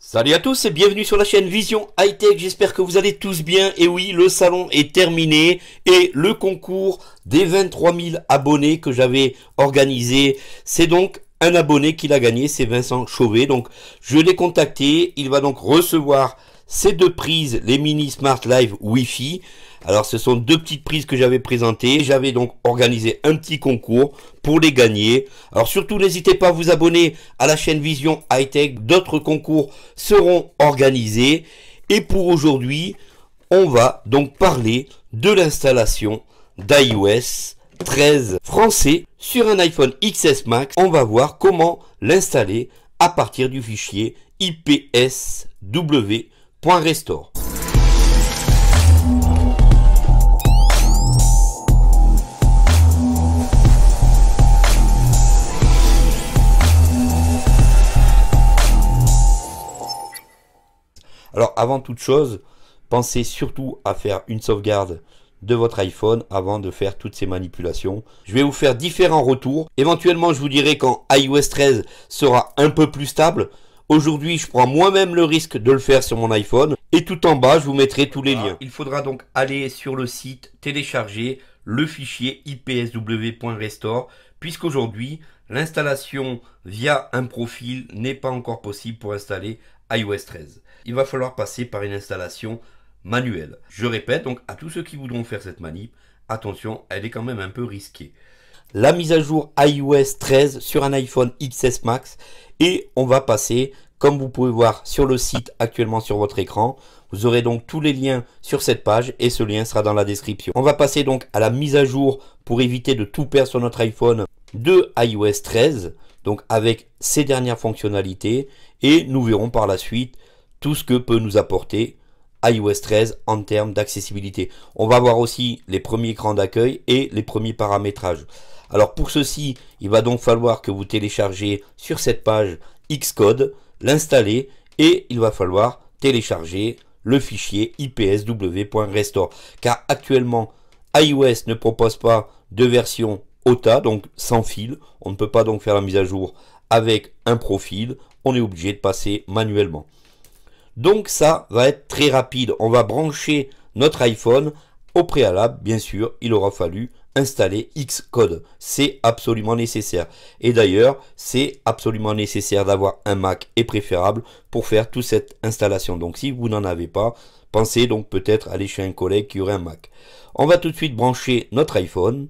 Salut à tous et bienvenue sur la chaîne Vision High Tech. J'espère que vous allez tous bien. Et oui, le salon est terminé et le concours des 23 000 abonnés que j'avais organisé, c'est donc un abonné qui l'a gagné, c'est Vincent Chauvet. Donc, je l'ai contacté. Il va donc recevoir ces deux prises, les Mini Smart Live Wi-Fi. Alors ce sont deux petites prises que j'avais présentées. J'avais donc organisé un petit concours pour les gagner. Alors surtout n'hésitez pas à vous abonner à la chaîne Vision High D'autres concours seront organisés. Et pour aujourd'hui, on va donc parler de l'installation d'iOS 13 français sur un iPhone XS Max. On va voir comment l'installer à partir du fichier IPSW Point Restore. Alors avant toute chose, pensez surtout à faire une sauvegarde de votre iPhone avant de faire toutes ces manipulations. Je vais vous faire différents retours. Éventuellement, je vous dirai quand iOS 13 sera un peu plus stable. Aujourd'hui, je prends moi-même le risque de le faire sur mon iPhone. Et tout en bas, je vous mettrai tous les liens. Il faudra donc aller sur le site, télécharger le fichier ipsw.restore, puisqu'aujourd'hui, l'installation via un profil n'est pas encore possible pour installer iOS 13. Il va falloir passer par une installation manuelle. Je répète, donc à tous ceux qui voudront faire cette manip, attention, elle est quand même un peu risquée la mise à jour iOS 13 sur un iPhone XS Max et on va passer, comme vous pouvez voir sur le site actuellement sur votre écran, vous aurez donc tous les liens sur cette page et ce lien sera dans la description. On va passer donc à la mise à jour pour éviter de tout perdre sur notre iPhone de iOS 13, donc avec ses dernières fonctionnalités et nous verrons par la suite tout ce que peut nous apporter iOS 13 en termes d'accessibilité. On va voir aussi les premiers écrans d'accueil et les premiers paramétrages. Alors pour ceci, il va donc falloir que vous téléchargez sur cette page Xcode, l'installer et il va falloir télécharger le fichier ipsw.restore car actuellement iOS ne propose pas de version OTA, donc sans fil. On ne peut pas donc faire la mise à jour avec un profil. On est obligé de passer manuellement. Donc ça va être très rapide. On va brancher notre iPhone. Au préalable, bien sûr, il aura fallu installer Xcode. C'est absolument nécessaire. Et d'ailleurs, c'est absolument nécessaire d'avoir un Mac et préférable pour faire toute cette installation. Donc si vous n'en avez pas, pensez donc peut-être aller chez un collègue qui aurait un Mac. On va tout de suite brancher notre iPhone.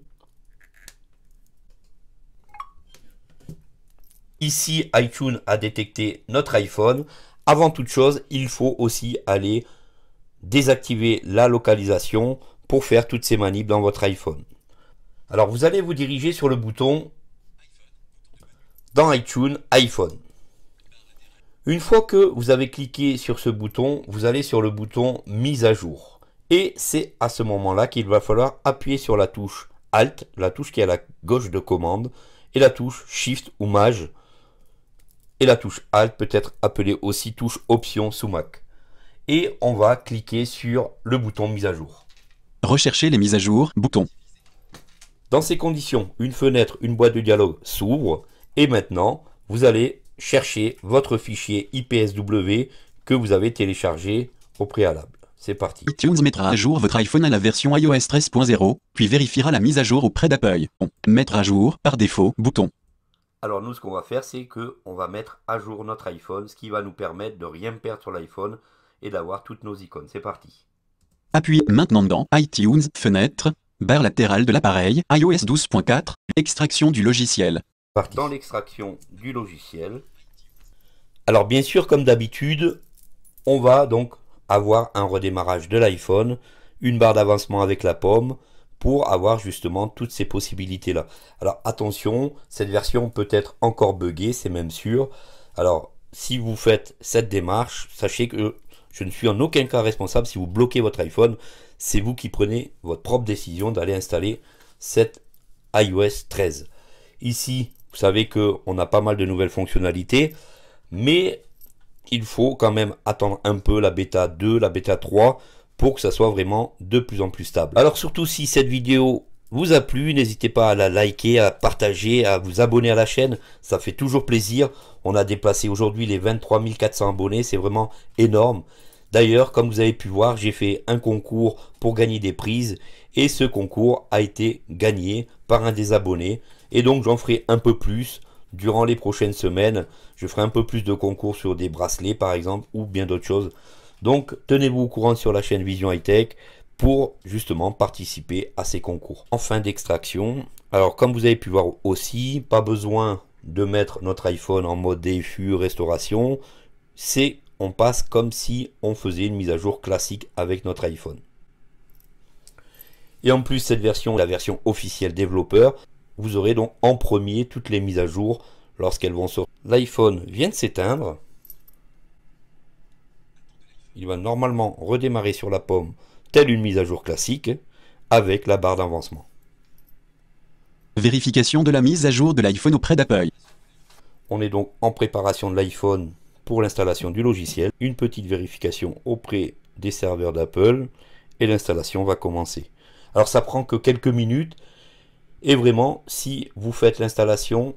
Ici, iTunes a détecté notre iPhone avant toute chose, il faut aussi aller désactiver la localisation pour faire toutes ces manips dans votre iPhone. Alors vous allez vous diriger sur le bouton dans iTunes iPhone. Une fois que vous avez cliqué sur ce bouton, vous allez sur le bouton mise à jour. Et c'est à ce moment-là qu'il va falloir appuyer sur la touche Alt, la touche qui est à la gauche de commande, et la touche Shift ou Maj et la touche Alt peut être appelée aussi touche Option sous Mac. Et on va cliquer sur le bouton Mise à jour. Rechercher les mises à jour, bouton. Dans ces conditions, une fenêtre, une boîte de dialogue s'ouvre et maintenant, vous allez chercher votre fichier IPSW que vous avez téléchargé au préalable. C'est parti. iTunes mettra à jour votre iPhone à la version iOS 13.0, puis vérifiera la mise à jour auprès d'Apple. Mettre à jour, par défaut, bouton. Alors nous, ce qu'on va faire, c'est que on va mettre à jour notre iPhone, ce qui va nous permettre de rien perdre sur l'iPhone et d'avoir toutes nos icônes. C'est parti. Appuyez maintenant dans iTunes, fenêtre, barre latérale de l'appareil, iOS 12.4, extraction du logiciel. Dans l'extraction du logiciel. Alors bien sûr, comme d'habitude, on va donc avoir un redémarrage de l'iPhone, une barre d'avancement avec la pomme, pour avoir justement toutes ces possibilités là. Alors attention, cette version peut être encore buggée, c'est même sûr. Alors si vous faites cette démarche, sachez que je ne suis en aucun cas responsable si vous bloquez votre iPhone, c'est vous qui prenez votre propre décision d'aller installer cette iOS 13. Ici, vous savez que on a pas mal de nouvelles fonctionnalités, mais il faut quand même attendre un peu la bêta 2, la bêta 3 pour que ça soit vraiment de plus en plus stable. Alors surtout si cette vidéo vous a plu, n'hésitez pas à la liker, à partager, à vous abonner à la chaîne, ça fait toujours plaisir. On a dépassé aujourd'hui les 23 400 abonnés, c'est vraiment énorme. D'ailleurs, comme vous avez pu voir, j'ai fait un concours pour gagner des prises et ce concours a été gagné par un des abonnés et donc j'en ferai un peu plus durant les prochaines semaines. Je ferai un peu plus de concours sur des bracelets par exemple ou bien d'autres choses. Donc tenez-vous au courant sur la chaîne Vision High Tech pour justement participer à ces concours. En fin d'extraction, alors comme vous avez pu voir aussi, pas besoin de mettre notre iPhone en mode DFU restauration, c'est on passe comme si on faisait une mise à jour classique avec notre iPhone. Et en plus cette version, la version officielle développeur, vous aurez donc en premier toutes les mises à jour lorsqu'elles vont sortir. L'iPhone vient de s'éteindre, il va normalement redémarrer sur la pomme, telle une mise à jour classique, avec la barre d'avancement. Vérification de la mise à jour de l'iPhone auprès d'Apple. On est donc en préparation de l'iPhone pour l'installation du logiciel. Une petite vérification auprès des serveurs d'Apple et l'installation va commencer. Alors ça prend que quelques minutes et vraiment si vous faites l'installation,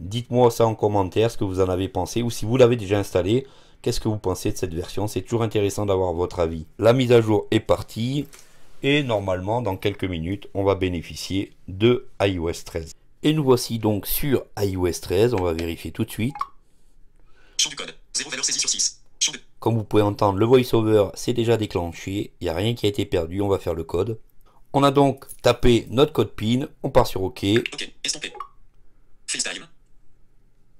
dites-moi ça en commentaire ce que vous en avez pensé ou si vous l'avez déjà installé, Qu'est-ce que vous pensez de cette version C'est toujours intéressant d'avoir votre avis. La mise à jour est partie et normalement dans quelques minutes on va bénéficier de iOS 13. Et nous voici donc sur iOS 13, on va vérifier tout de suite. Comme vous pouvez entendre, le voiceover s'est déjà déclenché, il n'y a rien qui a été perdu, on va faire le code. On a donc tapé notre code PIN, on part sur OK. OK,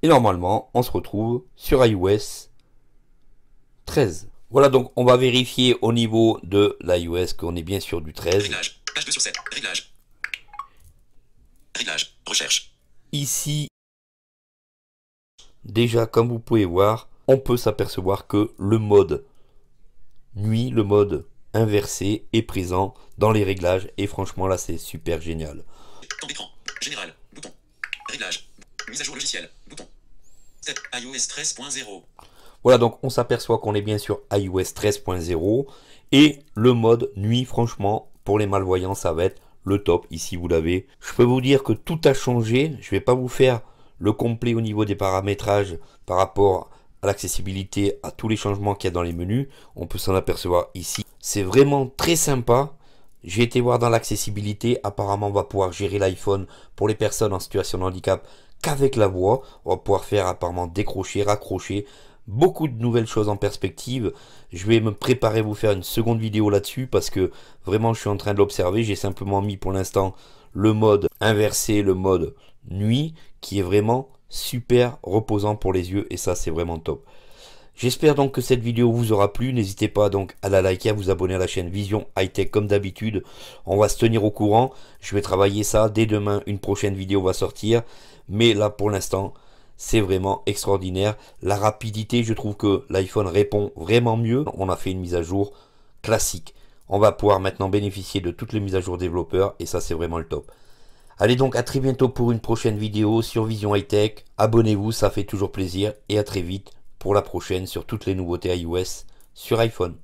Et normalement, on se retrouve sur iOS voilà, donc on va vérifier au niveau de l'iOS qu'on est bien sûr du 13. Réglage. sur Réglage. Réglage. Recherche. Ici, déjà, comme vous pouvez voir, on peut s'apercevoir que le mode nuit, le mode inversé est présent dans les réglages. Et franchement, là, c'est super génial. Temps Général. Bouton. Réglage. Mise à jour logiciel. Bouton. iOS 13.0. Voilà, donc on s'aperçoit qu'on est bien sur iOS 13.0 et le mode nuit, franchement, pour les malvoyants, ça va être le top. Ici, vous l'avez. Je peux vous dire que tout a changé. Je ne vais pas vous faire le complet au niveau des paramétrages par rapport à l'accessibilité, à tous les changements qu'il y a dans les menus. On peut s'en apercevoir ici. C'est vraiment très sympa. J'ai été voir dans l'accessibilité, apparemment on va pouvoir gérer l'iPhone pour les personnes en situation de handicap qu'avec la voix. On va pouvoir faire apparemment décrocher, raccrocher, beaucoup de nouvelles choses en perspective. Je vais me préparer à vous faire une seconde vidéo là-dessus parce que vraiment je suis en train de l'observer. J'ai simplement mis pour l'instant le mode inversé, le mode nuit qui est vraiment super reposant pour les yeux et ça c'est vraiment top. J'espère donc que cette vidéo vous aura plu. N'hésitez pas donc à la liker, à vous abonner à la chaîne Vision High comme d'habitude. On va se tenir au courant. Je vais travailler ça dès demain. Une prochaine vidéo va sortir. Mais là pour l'instant, c'est vraiment extraordinaire. La rapidité, je trouve que l'iPhone répond vraiment mieux. On a fait une mise à jour classique. On va pouvoir maintenant bénéficier de toutes les mises à jour développeurs et ça c'est vraiment le top. Allez donc à très bientôt pour une prochaine vidéo sur Vision High Tech. Abonnez-vous, ça fait toujours plaisir et à très vite pour la prochaine sur toutes les nouveautés iOS sur iPhone.